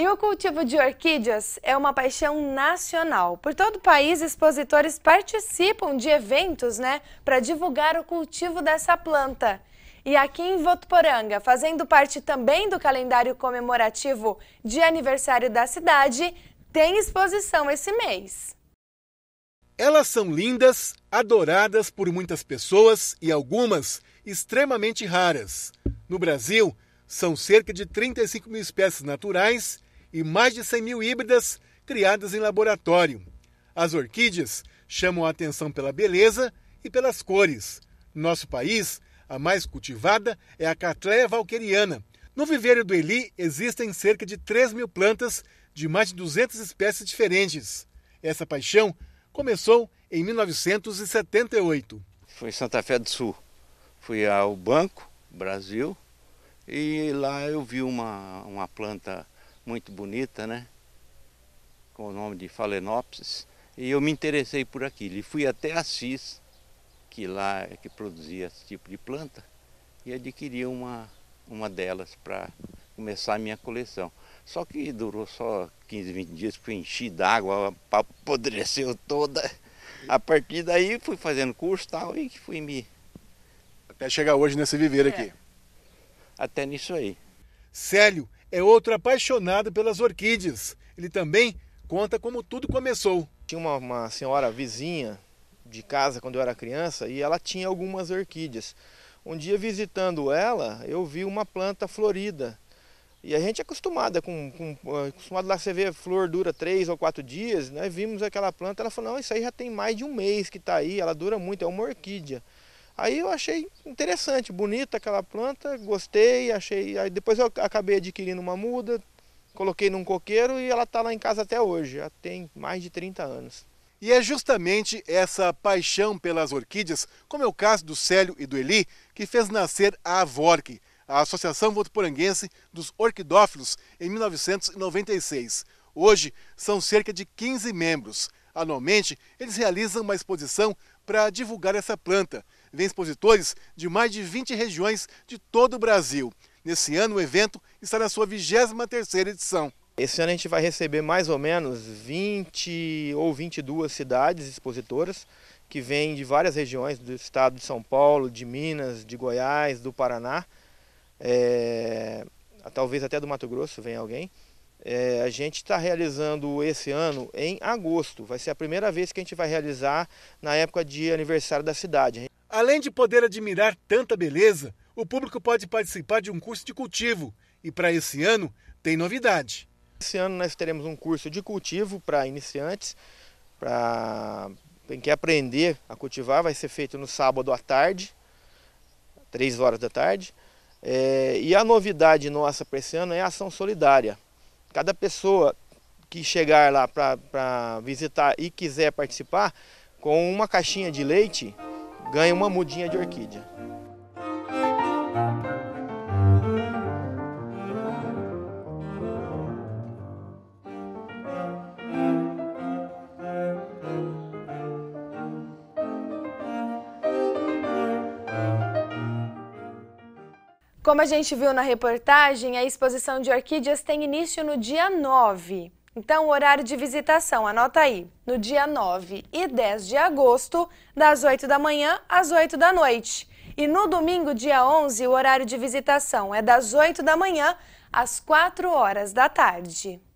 E o cultivo de orquídeas é uma paixão nacional. Por todo o país, expositores participam de eventos né, para divulgar o cultivo dessa planta. E aqui em Votuporanga, fazendo parte também do calendário comemorativo de aniversário da cidade, tem exposição esse mês. Elas são lindas, adoradas por muitas pessoas e algumas extremamente raras. No Brasil, são cerca de 35 mil espécies naturais e mais de 100 mil híbridas criadas em laboratório. As orquídeas chamam a atenção pela beleza e pelas cores. nosso país, a mais cultivada é a Catleia valqueriana. No viveiro do Eli existem cerca de 3 mil plantas de mais de 200 espécies diferentes. Essa paixão começou em 1978. Foi em Santa Fé do Sul. Fui ao Banco Brasil e lá eu vi uma, uma planta muito bonita, né? Com o nome de Phalaenopsis. E eu me interessei por aquilo. E fui até Assis, que lá é que produzia esse tipo de planta, e adquiri uma, uma delas para começar a minha coleção. Só que durou só 15, 20 dias, porque eu enchi d'água, apodreceu toda. A partir daí fui fazendo curso e tal, e fui me... Até chegar hoje nesse viveiro é. aqui. Até nisso aí. Célio, é outro apaixonado pelas orquídeas. Ele também conta como tudo começou. Tinha uma, uma senhora vizinha de casa quando eu era criança e ela tinha algumas orquídeas. Um dia visitando ela, eu vi uma planta florida. E a gente é acostumada com, com eh, acostumado lá você vê flor dura três ou quatro dias, nós né? vimos aquela planta, ela falou, não, isso aí já tem mais de um mês que está aí, ela dura muito, é uma orquídea. Aí eu achei interessante, bonita aquela planta, gostei, achei. Aí depois eu acabei adquirindo uma muda, coloquei num coqueiro e ela está lá em casa até hoje, já tem mais de 30 anos. E é justamente essa paixão pelas orquídeas, como é o caso do Célio e do Eli, que fez nascer a Avorque, a Associação Votoporanguense dos Orquidófilos, em 1996. Hoje são cerca de 15 membros. Anualmente, eles realizam uma exposição para divulgar essa planta. Vem expositores de mais de 20 regiões de todo o Brasil. Nesse ano, o evento está na sua 23ª edição. Esse ano a gente vai receber mais ou menos 20 ou 22 cidades expositoras que vêm de várias regiões do estado de São Paulo, de Minas, de Goiás, do Paraná, é... talvez até do Mato Grosso vem alguém. É, a gente está realizando esse ano em agosto. Vai ser a primeira vez que a gente vai realizar na época de aniversário da cidade. Além de poder admirar tanta beleza, o público pode participar de um curso de cultivo. E para esse ano, tem novidade. Esse ano nós teremos um curso de cultivo para iniciantes, para quem quer aprender a cultivar. Vai ser feito no sábado à tarde, 3 horas da tarde. É, e a novidade nossa para esse ano é a ação solidária. Cada pessoa que chegar lá para visitar e quiser participar, com uma caixinha de leite, ganha uma mudinha de orquídea. Como a gente viu na reportagem, a exposição de orquídeas tem início no dia 9. Então, o horário de visitação, anota aí, no dia 9 e 10 de agosto, das 8 da manhã às 8 da noite. E no domingo, dia 11, o horário de visitação é das 8 da manhã às 4 horas da tarde.